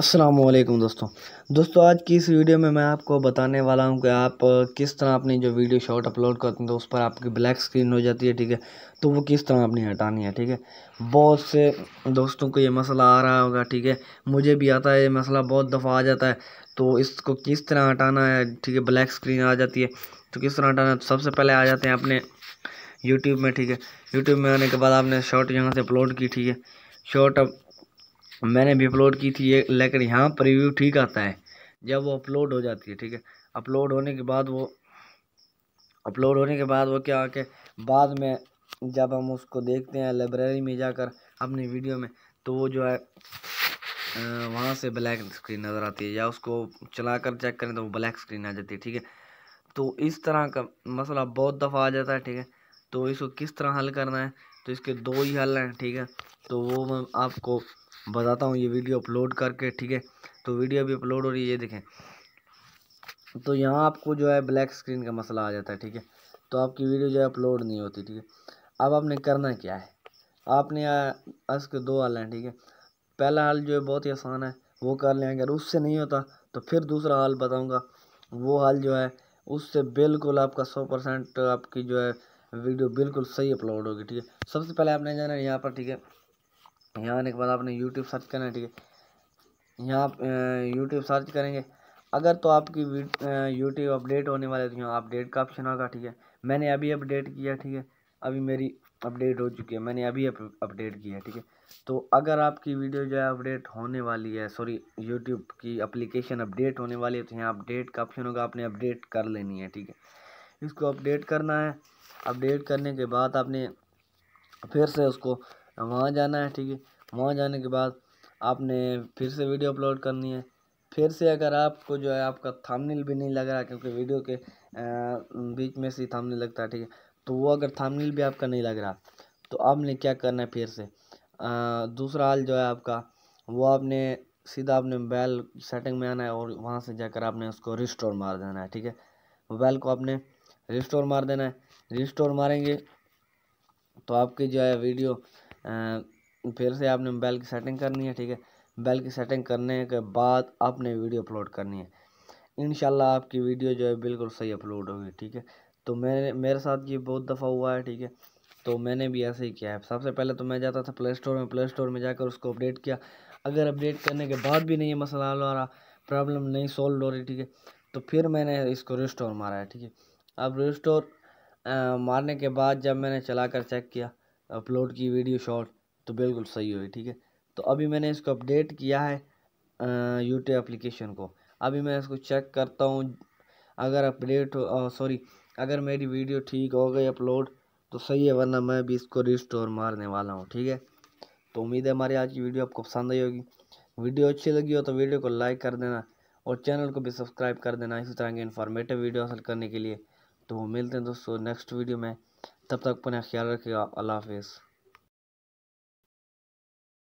अस्सलाम वालेकुम दोस्तों दोस्तों आज की इस वीडियो में मैं आपको बताने वाला हूं कि आप किस तरह अपनी जो वीडियो शॉट अपलोड करते हैं तो उस पर आपकी ब्लैक स्क्रीन हो जाती है ठीक है तो वो किस तरह अपनी हटानी है ठीक है बहुत से दोस्तों को ये मसला आ रहा होगा ठीक है मुझे भी आता है ये मसला बहुत दफ़ा आ जाता है तो इसको किस तरह हटाना है ठीक है ब्लैक स्क्रीन आ जाती है तो किस तरह हटाना है तो सबसे पहले आ जाते हैं अपने यूट्यूब में ठीक है यूट्यूब में आने के बाद आपने शॉर्ट यहाँ से अपलोड की ठीक है शॉर्ट मैंने भी अपलोड की थी ये लेकिन यहाँ पर रिव्यू ठीक आता है जब वो अपलोड हो जाती है ठीक है अपलोड होने के बाद वो अपलोड होने के बाद वो क्या आके बाद में जब हम उसको देखते हैं लाइब्रेरी में जाकर अपनी वीडियो में तो वो जो है वहाँ से ब्लैक स्क्रीन नज़र आती है या उसको चला कर चेक करें तो वो ब्लैक स्क्रीन आ जाती है ठीक है तो इस तरह का मसला बहुत दफ़ा आ जाता है ठीक है तो इसको किस तरह हल करना है तो इसके दो ही हल हैं ठीक है तो वो मैं आपको बताता हूँ ये वीडियो अपलोड करके ठीक है तो वीडियो भी अपलोड हो रही है ये देखें तो यहाँ आपको जो है ब्लैक स्क्रीन का मसला आ जाता है ठीक है तो आपकी वीडियो जो है अपलोड नहीं होती ठीक है अब आपने करना क्या है आपने अस के दो हल हैं ठीक है पहला हल जो है बहुत ही आसान है वो कर लें अगर उससे नहीं होता तो फिर दूसरा हल बताऊँगा वो हल जो है उससे बिल्कुल आपका सौ परसेंट आपकी जो है वीडियो बिल्कुल सही अपलोड होगी ठीक है सबसे पहले आपने जाना है यहाँ पर ठीक है यहाँ आने के बाद आपने यूट्यूब सर्च करना है ठीक है यहाँ यूट्यूब सर्च करेंगे अगर तो आपकी यूट्यूब अपडेट होने वाले तो यहाँ अपडेट का ऑप्शन होगा ठीक है मैंने अभी अपडेट किया ठीक है अभी मेरी अपडेट हो चुकी है मैंने अभी अपडेट किया ठीक है तो अगर आपकी वीडियो जो है अपडेट होने वाली है सॉरी यूट्यूब की अप्लीकेशन अपडेट होने वाली है तो यहाँ अपडेट का ऑप्शन होगा आपने अपडेट कर लेनी है ठीक है इसको अपडेट करना है अपडेट करने के बाद आपने फिर से उसको वहाँ जाना है ठीक है वहाँ जाने के बाद आपने फिर से वीडियो अपलोड करनी है फिर से अगर आपको जो है आपका थामनील भी नहीं लग रहा क्योंकि वीडियो के बीच में से ही लगता है ठीक है तो वो अगर थामनेल भी आपका नहीं लग रहा तो आपने क्या करना है फिर से दूसरा हाल जो है आपका वो आपने सीधा आपने मोबाइल सेटिंग में आना है और वहाँ से जाकर आपने उसको रिस्टोर मार देना है ठीक है मोबाइल को आपने रिस्टोर मार देना है रिस्टोर मारेंगे तो आपकी जो है वीडियो फिर से आपने बेल की सेटिंग करनी है ठीक है बेल की सेटिंग करने के बाद आपने वीडियो अपलोड करनी है इन आपकी वीडियो जो है बिल्कुल सही अपलोड होगी ठीक है तो मैं मेरे साथ ये बहुत दफ़ा हुआ है ठीक है तो मैंने भी ऐसे ही किया है सबसे पहले तो मैं जाता था प्ले स्टोर में प्ले स्टोर में जाकर उसको अपडेट किया अगर अपडेट करने के बाद भी नहीं ये मसला हो रहा प्रॉब्लम नहीं सॉल्व हो रही ठीक है तो फिर मैंने इसको रिस्टोर मारा है ठीक है अब रिस्टोर मारने के बाद जब मैंने चला कर चेक किया अपलोड की वीडियो शॉर्ट तो बिल्कुल सही हुई ठीक है तो अभी मैंने इसको अपडेट किया है यूट्यूब एप्लीकेशन को अभी मैं इसको चेक करता हूँ अगर अपडेट सॉरी अगर मेरी वीडियो ठीक हो गई अपलोड तो सही है वरना मैं भी इसको रिस्टोर मारने वाला हूँ ठीक है तो उम्मीद है हमारी आज की वीडियो आपको पसंद आई होगी वीडियो अच्छी लगी हो तो वीडियो को लाइक कर देना और चैनल को भी सब्सक्राइब कर देना इसी तरह की इन्फॉर्मेटिव वीडियो हासिल करने के लिए तो मिलते हैं दोस्तों नेक्स्ट वीडियो में तब तक अपना ख्याल रखिएगा अल्लाह हाफिज़